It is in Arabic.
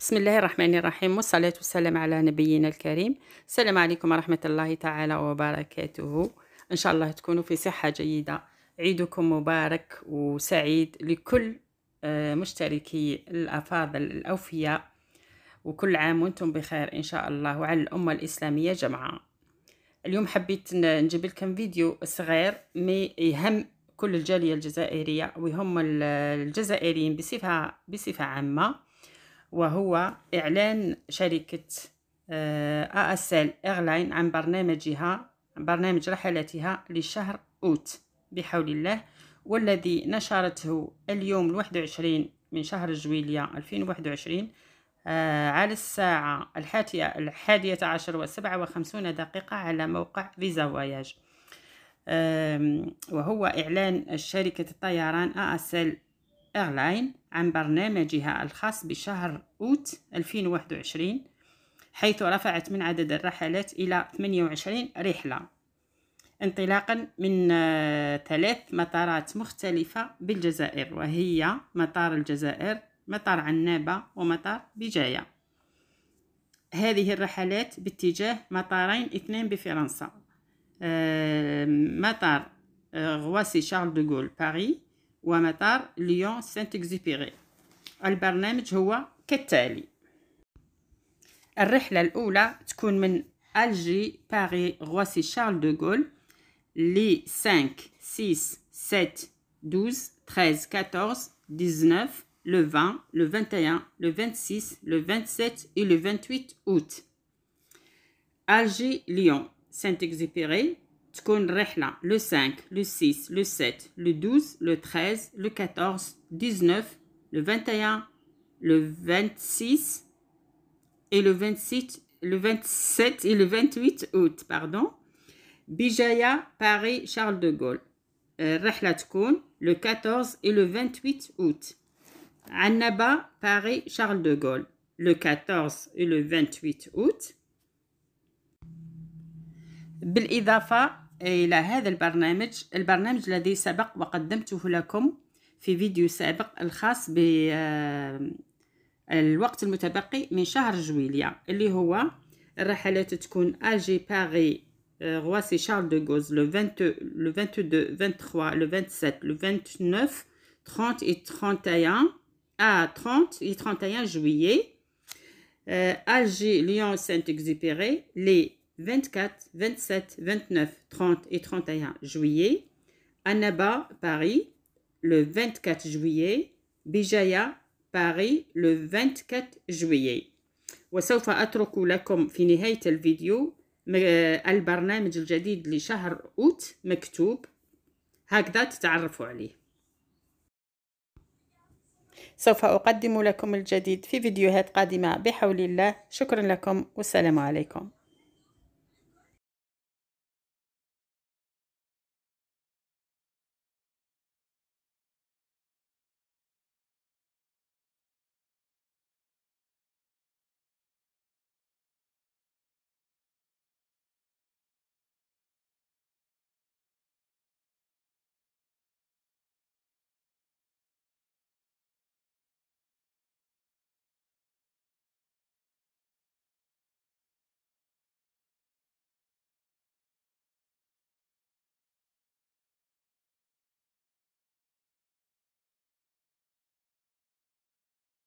بسم الله الرحمن الرحيم والصلاة والسلام على نبينا الكريم السلام عليكم ورحمة الله تعالى وبركاته إن شاء الله تكونوا في صحة جيدة عيدكم مبارك وسعيد لكل آه، مشتركي الأفاضل الأوفياء وكل عام وانتم بخير إن شاء الله وعلى الأمة الإسلامية جمعاء اليوم حبيت نجيب لكم فيديو صغير مي يهم كل الجالية الجزائرية ويهم الجزائريين بصفة, بصفة عامة وهو إعلان شركة آه، أسل إغلاين عن برنامجها برنامج رحلاتها لشهر أوت بحول الله والذي نشرته اليوم الواحد وعشرين من شهر جويلية وعشرين آه، على الساعة الحادية الحادية عشر وسبعة وخمسون دقيقة على موقع فيزا فواياج وهو إعلان شركة الطيران أسل إيرلاين عن برنامجها الخاص بشهر أوت 2021 حيث رفعت من عدد الرحلات إلى 28 رحلة انطلاقا من آه، ثلاث مطارات مختلفة بالجزائر وهي مطار الجزائر مطار عنابة ومطار بجاية هذه الرحلات باتجاه مطارين اثنين بفرنسا آه، مطار آه، غواسي شارل دوغول باري ومطار ليون سانت اكزيبيري البرنامج هو كالتالي La première تكون من Paris Paris, Roissy-Charles-de-Gaulle. Les 5 6 7 12 13 14 19 le 20, le 21, le 26, le 27 et le 28 août. Alger-Lyon, Saint-Exupéry, le 5 le 6 le 7 le 12 le 13 le 14 19 le 21 le 26 et le 27 et le 28 août pardon Bijaya Paris Charles de Gaulle رحلة euh, le 14 et le 28 août Annaba Paris Charles de Gaulle le 14 et le 28 août بالاضافه إلى هذا البرنامج البرنامج الذي سبق وقدمته لكم في فيديو سابق الخاص بالوقت المتبقي من شهر جويلية اللي هو الرحلات تكون ألجي باغي رواسي شارل دو غوز لو 22 23 لو 27 لو 29 30 et 31 à 30 et 31 juillet euh, Alger, Lyon, Saint-Exupéry les 24, 27, 29, 30 et 31 juillet. Annaba, Paris, le 24 juillet. بجايا باري لو 24 جويي وسوف أترك لكم في نهاية الفيديو آه، البرنامج الجديد لشهر أوت مكتوب هكذا تتعرفوا عليه سوف أقدم لكم الجديد في فيديوهات قادمة بحول الله شكرا لكم والسلام عليكم